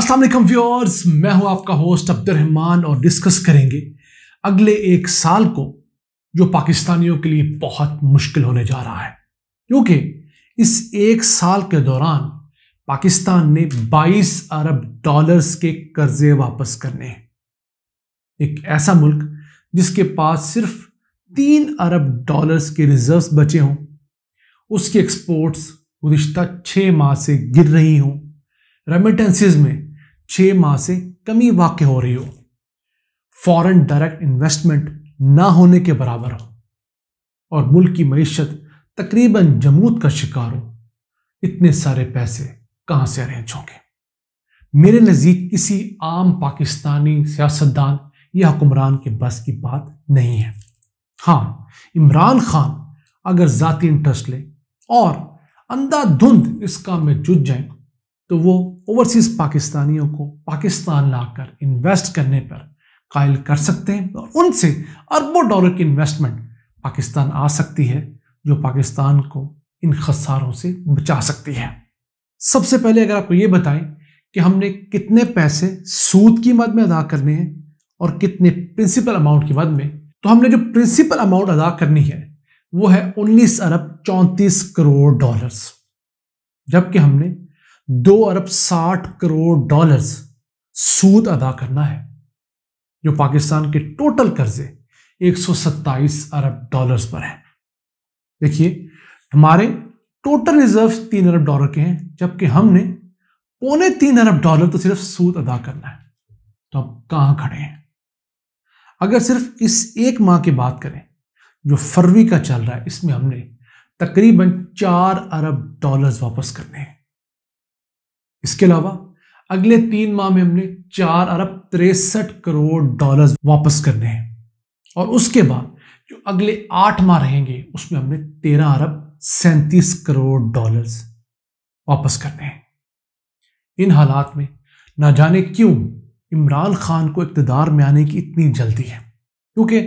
असल व्यूअर्स मैं हूं आपका होस्ट अब्दुलरहमान और डिस्कस करेंगे अगले एक साल को जो पाकिस्तानियों के लिए बहुत मुश्किल होने जा रहा है क्योंकि इस एक साल के दौरान पाकिस्तान ने 22 अरब डॉलर्स के कर्जे वापस करने हैं एक ऐसा मुल्क जिसके पास सिर्फ तीन अरब डॉलर्स के रिजर्व्स बचे हों उसकी एक्सपोर्ट्स गुज्त छः माह से गिर रही हों रेमिटेंसेज में छः माह से कमी वाक़ हो रही हो फॉरेन डायरेक्ट इन्वेस्टमेंट ना होने के बराबर हो और मुल्क की मीशत तकरीबन जमूत का शिकार हो इतने सारे पैसे कहाँ से अरेंज होंगे मेरे नजीक किसी आम पाकिस्तानी सियासतदान या हुक्मरान के बस की बात नहीं है हाँ इमरान खान अगर ज़ाती इंटरेस्ट ले और अंधाधुंध इस काम में जुट जाए तो वो ओवरसीज़ पाकिस्तानियों को पाकिस्तान लाकर इन्वेस्ट करने पर कायल कर सकते हैं और उनसे अरबों डॉलर की इन्वेस्टमेंट पाकिस्तान आ सकती है जो पाकिस्तान को इन खसारों से बचा सकती है सबसे पहले अगर आपको ये बताएं कि हमने कितने पैसे सूद की मद में अदा करने हैं और कितने प्रिंसिपल अमाउंट की मद में तो हमने जो प्रिंसिपल अमाउंट अदा करनी है वो है उन्नीस अरब चौंतीस करोड़ डॉलर्स जबकि हमने दो अरब साठ करोड़ डॉलर्स सूद अदा करना है जो पाकिस्तान के टोटल कर्जे 127 अरब डॉलर्स पर है देखिए हमारे टोटल रिजर्व तीन अरब डॉलर के हैं जबकि हमने पौने तीन अरब डॉलर तो सिर्फ सूद अदा करना है तो आप कहां खड़े हैं अगर सिर्फ इस एक माह की बात करें जो फरवरी का चल रहा है इसमें हमने तकरीबन चार अरब डॉलर्स वापस करने हैं इसके अलावा अगले तीन माह में हमने चार अरब तिरसठ करोड़ डॉलर्स वापस करने हैं और उसके बाद जो अगले आठ माह रहेंगे उसमें हमने तेरह अरब सैंतीस करोड़ डॉलर्स वापस करने हैं इन हालात में ना जाने क्यों इमरान खान को इकतदार में आने की इतनी जल्दी है क्योंकि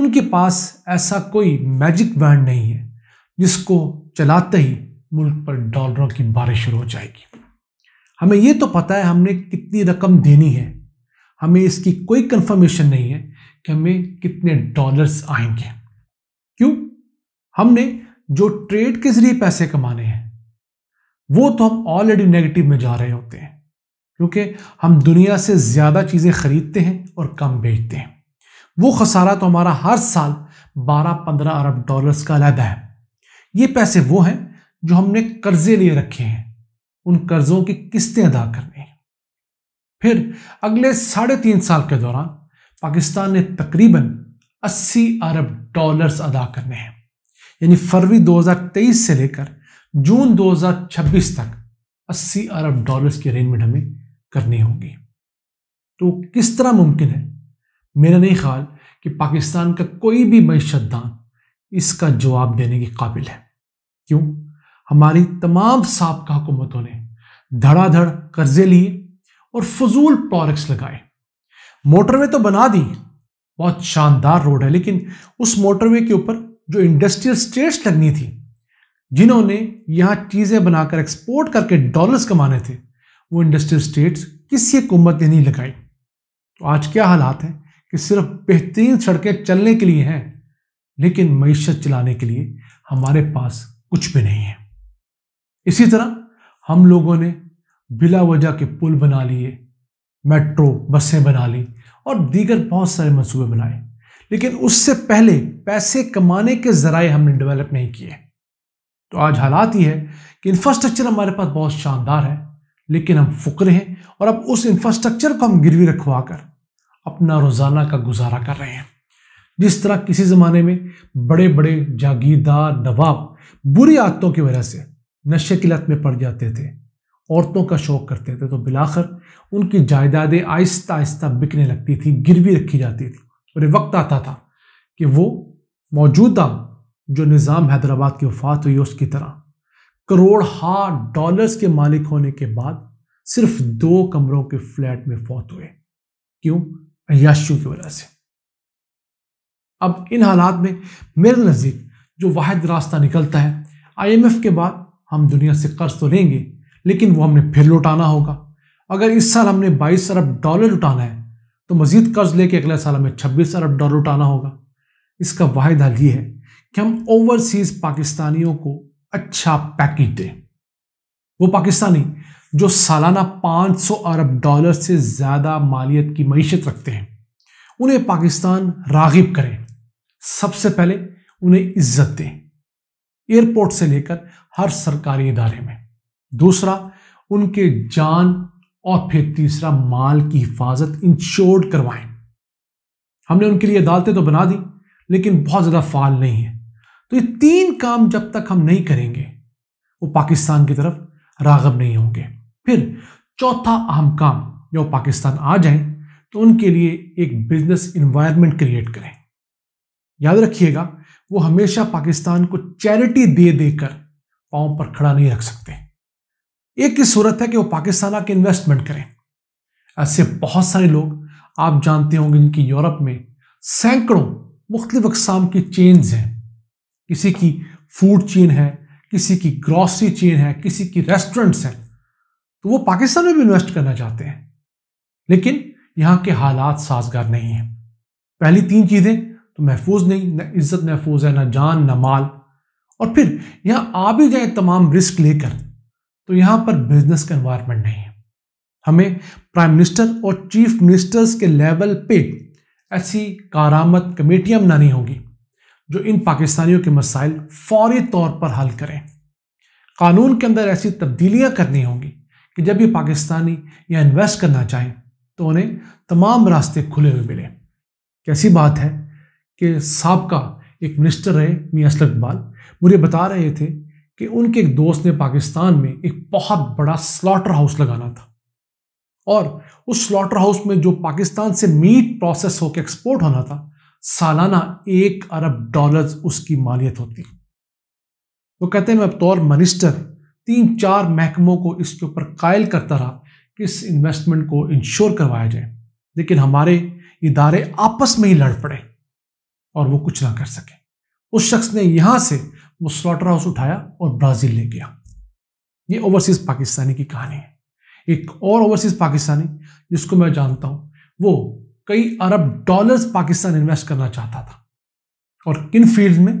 उनके पास ऐसा कोई मैजिक बैंड नहीं है जिसको चलाते ही मुल्क पर डॉलरों की बारिश शुरू हो जाएगी हमें ये तो पता है हमने कितनी रकम देनी है हमें इसकी कोई कंफर्मेशन नहीं है कि हमें कितने डॉलर्स आएंगे क्यों हमने जो ट्रेड के जरिए पैसे कमाने हैं वो तो हम ऑलरेडी नेगेटिव में जा रहे होते हैं क्योंकि हम दुनिया से ज़्यादा चीज़ें खरीदते हैं और कम बेचते हैं वो खसारा तो हमारा हर साल 12-15 अरब डॉलर्स का अलहदा है ये पैसे वो हैं जो हमने कर्जे लिए रखे हैं उन कर्जों की किस्तें अदा करनी फिर अगले साढ़े तीन साल के दौरान पाकिस्तान ने तकरीबन 80 अरब डॉलर्स अदा करने हैं यानी फरवरी 2023 से लेकर जून 2026 तक 80 अरब डॉलर्स की अरेंजमेंट हमें करनी होगी तो किस तरह मुमकिन है मेरा नहीं ख्याल कि पाकिस्तान का कोई भी मीशत दान इसका जवाब देने के काबिल है क्यों हमारी तमाम सबका हुकूमतों ने धड़ाधड़ कर्जे लिए और फजूल प्रोडक्ट्स लगाए मोटरवे तो बना दी बहुत शानदार रोड है लेकिन उस मोटरवे के ऊपर जो इंडस्ट्रियल स्टेट्स लगनी थी जिन्होंने यहाँ चीज़ें बनाकर एक्सपोर्ट करके डॉलर्स कमाने थे वो इंडस्ट्रियल स्टेट्स किसी हुकूमत ने नहीं लगाई तो आज क्या हालात हैं कि सिर्फ बेहतरीन सड़कें चलने के लिए हैं लेकिन मीशत चलाने के लिए हमारे पास कुछ भी नहीं है इसी तरह हम लोगों ने बिला वजह के पुल बना लिए मेट्रो बसें बना ली और दीगर बहुत सारे मंसूबे बनाए लेकिन उससे पहले पैसे कमाने के ज़राए हमने डेवलप नहीं किए तो आज हालात ये है कि इंफ्रास्ट्रक्चर हमारे पास बहुत शानदार है लेकिन हम फुकरे हैं और अब उस इंफ्रास्ट्रक्चर को हम गिरवी रखवा कर अपना रोज़ाना का गुजारा कर रहे हैं जिस तरह किसी ज़माने में बड़े बड़े जागीरदार नवाब बुरी आदतों की वजह से नशे की लत में पड़ जाते थे औरतों का शौक करते थे तो बिलाखर उनकी जायदादें आहिस्ता आहिस्ता बिकने लगती थी गिरवी रखी जाती थी और एक वक्त आता था कि वो मौजूदा जो निज़ाम हैदराबाद की वफात हुई उसकी तरह करोड़ हा डॉलर्स के मालिक होने के बाद सिर्फ दो कमरों के फ्लैट में फौत हुए क्यों अयाशियों की वजह से अब इन हालात में मेरे नज़दीक जो वाद रास्ता निकलता है आईएमएफ के बाद हम दुनिया से कर्ज तो लेंगे लेकिन वो हमने फिर लौटाना होगा अगर इस साल हमने 22 अरब डॉलर लुटाना है तो मजीद कर्ज लेके अगले साल हमें 26 अरब डॉलर उठाना होगा इसका वाहिद हल ये है कि हम ओवरसीज पाकिस्तानियों को अच्छा पैकेज दें वो पाकिस्तानी जो सालाना 500 अरब डॉलर से ज़्यादा मालियत की मीशत रखते हैं उन्हें पाकिस्तान रागिब करें सबसे पहले उन्हें इज्जत दें एयरपोर्ट से लेकर हर सरकारी इदारे में दूसरा उनके जान और फिर तीसरा माल की हिफाजत इंश्योर्ड करवाएं हमने उनके लिए अदालतें तो बना दी लेकिन बहुत ज़्यादा फाल नहीं है तो ये तीन काम जब तक हम नहीं करेंगे वो पाकिस्तान की तरफ रागब नहीं होंगे फिर चौथा अहम काम जब पाकिस्तान आ जाए तो उनके लिए एक बिजनेस इन्वायरमेंट क्रिएट करें याद रखिएगा वो हमेशा पाकिस्तान को चैरिटी दे देकर पांव पर खड़ा नहीं रख सकते एक ही सूरत है कि वो पाकिस्तान आके इन्वेस्टमेंट करें ऐसे बहुत सारे लोग आप जानते होंगे जिनकी यूरोप में सैकड़ों मुख्तलिफ अकसाम की चेन्स हैं किसी की फूड चेन है किसी की ग्रॉसरी चेन है किसी की रेस्टोरेंट्स हैं तो वो पाकिस्तान में भी इन्वेस्ट करना चाहते हैं लेकिन यहाँ के हालात साजगार नहीं हैं पहली तीन चीज़ें तो महफूज नहीं ना इज्जत महफूज है ना जान ना माल और फिर यहाँ आ भी जाए तमाम रिस्क लेकर तो यहाँ पर बिजनेस का एनवायरमेंट नहीं है हमें प्राइम मिनिस्टर और चीफ मिनिस्टर्स के लेवल पे ऐसी कारामत कमेटियां बनानी होगी जो इन पाकिस्तानियों के मसाइल फौरी तौर पर हल करें कानून के अंदर ऐसी तब्दीलियां करनी होंगी कि जब ये पाकिस्तानी या इन्वेस्ट करना चाहें तो उन्हें तमाम रास्ते खुले हुए मिले कैसी बात है कि सबका एक मिनिस्टर रहे मियाँ असलकबाल मुझे बता रहे थे कि उनके एक दोस्त ने पाकिस्तान में एक बहुत बड़ा स्लॉटर हाउस लगाना था और उस स्लॉटर हाउस में जो पाकिस्तान से मीट प्रोसेस होकर एक्सपोर्ट होना था सालाना एक अरब डॉलर्स उसकी मालियत होती वो कहते हैं मैं बतौर तो मिनिस्टर तीन चार महकमों को इसके ऊपर कायल करता रहा कि इस इन्वेस्टमेंट को इंश्योर करवाया जाए लेकिन हमारे इदारे आपस में ही लड़ पड़े और वो कुछ ना कर सके उस शख्स ने यहां से वो स्लॉटर हाउस उठाया और ब्राज़ील ले गया ये ओवरसीज़ पाकिस्तानी की कहानी है एक और ओवरसीज़ पाकिस्तानी जिसको मैं जानता हूँ वो कई अरब डॉलर्स पाकिस्तान इन्वेस्ट करना चाहता था और किन फील्ड में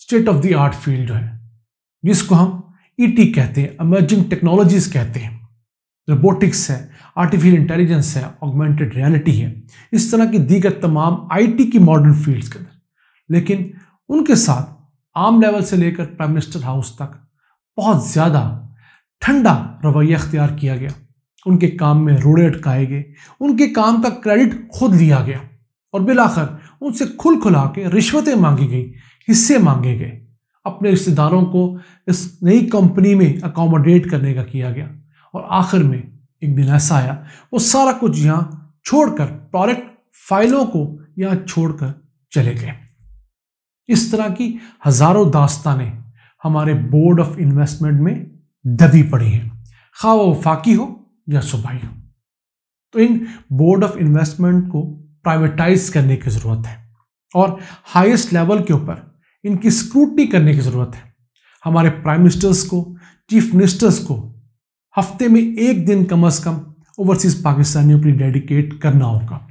state of the art field है जिसको हम ईटी e कहते हैं इमर्जिंग टेक्नोलॉजीज कहते हैं रोबोटिक्स है आर्टिफिशियल इंटेलिजेंस है ऑगमेंटेड रियलिटी है इस तरह की दीगर तमाम आईटी की मॉडर्न फील्ड्स के अंदर लेकिन उनके साथ आम लेवल से लेकर प्राइम मिनिस्टर हाउस तक बहुत ज़्यादा ठंडा रवैया अख्तियार किया गया उनके काम में रोड़े अटकाए गए उनके काम का क्रेडिट खुद लिया गया और बिलाखर उनसे खुल खुला के रिश्वतें मांगी गई हिस्से मांगे गए अपने रिश्तेदारों को इस नई कंपनी में अकोमोडेट करने का किया गया और आखिर में एक दिन ऐसा आया वो सारा कुछ यहाँ छोड़कर प्रोडक्ट फाइलों को यहाँ छोड़कर चले गए इस तरह की हज़ारों दास्तानें हमारे बोर्ड ऑफ इन्वेस्टमेंट में दबी पड़ी हैं खा वो फाकी हो या सुबाई हो तो इन बोर्ड ऑफ इन्वेस्टमेंट को प्राइवेटाइज करने की ज़रूरत है और हाईएस्ट लेवल के ऊपर इनकी स्क्रूटनी करने की ज़रूरत है हमारे प्राइम मिनिस्टर्स को चीफ मिनिस्टर्स को हफ्ते में एक दिन कम अज़ कम ओवरसीज़ पाकिस्तानियों के लिए डेडिकेट करना होगा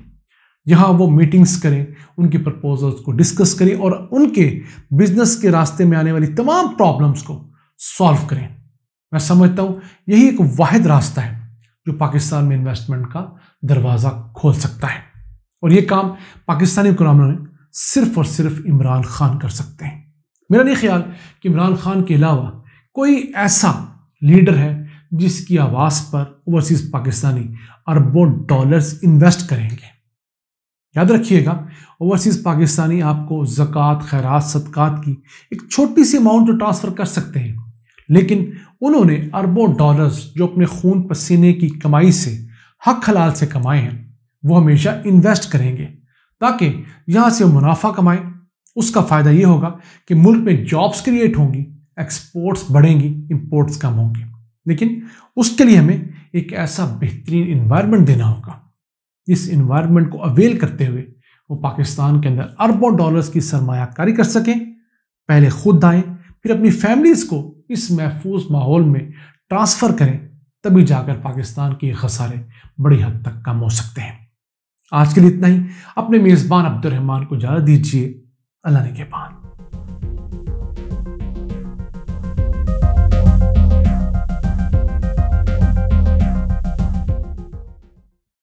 जहाँ वो मीटिंग्स करें उनके प्रपोजल्स को डिस्कस करें और उनके बिजनेस के रास्ते में आने वाली तमाम प्रॉब्लम्स को सॉल्व करें मैं समझता हूँ यही एक वाहिद रास्ता है जो पाकिस्तान में इन्वेस्टमेंट का दरवाज़ा खोल सकता है और ये काम पाकिस्तानी इकोनॉमी में सिर्फ और सिर्फ इमरान खान कर सकते हैं मेरा नहीं ख्याल कि इमरान खान के अलावा कोई ऐसा लीडर है जिसकी आवाज़ पर ओवरसीज़ पाकिस्तानी अरबों डॉलर्स इन्वेस्ट करेंगे याद रखिएगा ओवरसीज़ पाकिस्तानी आपको जक़ात खैरात सदक़ात की एक छोटी सी अमाउंट ट्रांसफ़र तो कर सकते हैं लेकिन उन्होंने अरबों डॉलर्स जो अपने खून पसीने की कमाई से हक हलाल से कमाए हैं वो हमेशा इन्वेस्ट करेंगे ताकि यहाँ से मुनाफा कमाएं उसका फ़ायदा ये होगा कि मुल्क में जॉब्स क्रिएट होंगी एक्सपोर्ट्स बढ़ेंगी इम्पोर्ट्स कम होंगे लेकिन उसके लिए हमें एक ऐसा बेहतरीन इन्वायरमेंट देना होगा इस इन्वायरमेंट को अवेल करते हुए वो पाकिस्तान के अंदर अरबों डॉलर्स की सरमाकारी कर सकें पहले खुद आएँ फिर अपनी फैमिलीज़ को इस महफूज माहौल में ट्रांसफ़र करें तभी जाकर पाकिस्तान के खसारे बड़ी हद तक कम हो सकते हैं आज के लिए इतना ही अपने मेज़बान अब्दुलरहमान को इजाज़त दीजिए अल्लाह ने के पान